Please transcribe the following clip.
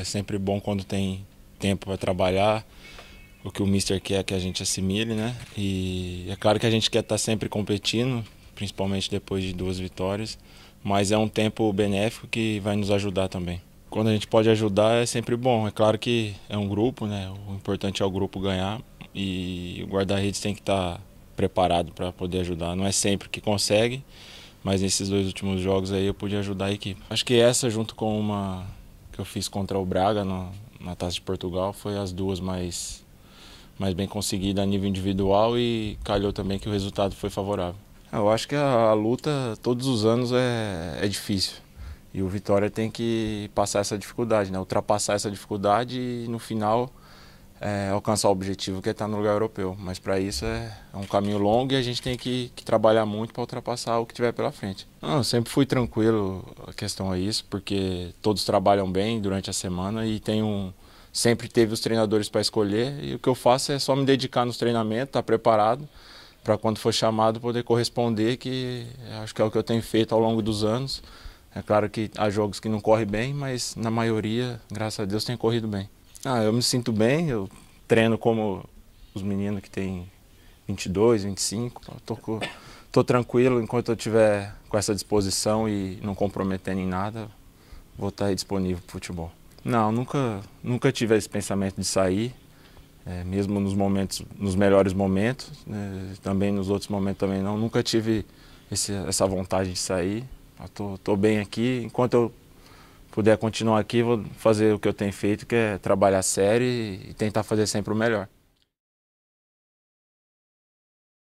É sempre bom quando tem tempo para trabalhar, o que o Mister quer é que a gente assimile, né? E é claro que a gente quer estar tá sempre competindo, principalmente depois de duas vitórias, mas é um tempo benéfico que vai nos ajudar também. Quando a gente pode ajudar é sempre bom. É claro que é um grupo, né? O importante é o grupo ganhar e o guarda-redes tem que estar tá preparado para poder ajudar. Não é sempre que consegue, mas nesses dois últimos jogos aí eu pude ajudar a equipe. Acho que essa junto com uma que eu fiz contra o Braga no, na Taça de Portugal foi as duas mais, mais bem conseguidas a nível individual e calhou também que o resultado foi favorável. É, eu acho que a, a luta todos os anos é, é difícil. E o Vitória tem que passar essa dificuldade, né? ultrapassar essa dificuldade e no final é, alcançar o objetivo que é estar no lugar europeu. Mas para isso é, é, um caminho longo e a gente tem que, que trabalhar muito para ultrapassar o que tiver pela frente. Não, eu sempre fui tranquilo a questão é isso, porque todos trabalham bem durante a semana e tem um, sempre teve os treinadores para escolher e o que eu faço é só me dedicar nos treinamentos, estar tá preparado para quando for chamado poder corresponder, que acho que é o que eu tenho feito ao longo dos anos. É claro que há jogos que não correm bem, mas na maioria, graças a Deus, tem corrido bem. Ah, eu me sinto bem, eu treino como os meninos que têm 22, 25. Tô, tô tranquilo, enquanto eu tiver com essa disposição e não comprometendo em nada, vou estar tá disponível para o futebol. Não, nunca, nunca tive esse pensamento de sair, é, mesmo nos momentos, nos melhores momentos, né, também nos outros momentos também não. Nunca tive esse, essa vontade de sair. Estou bem aqui, enquanto eu puder continuar aqui, vou fazer o que eu tenho feito, que é trabalhar sério e tentar fazer sempre o melhor.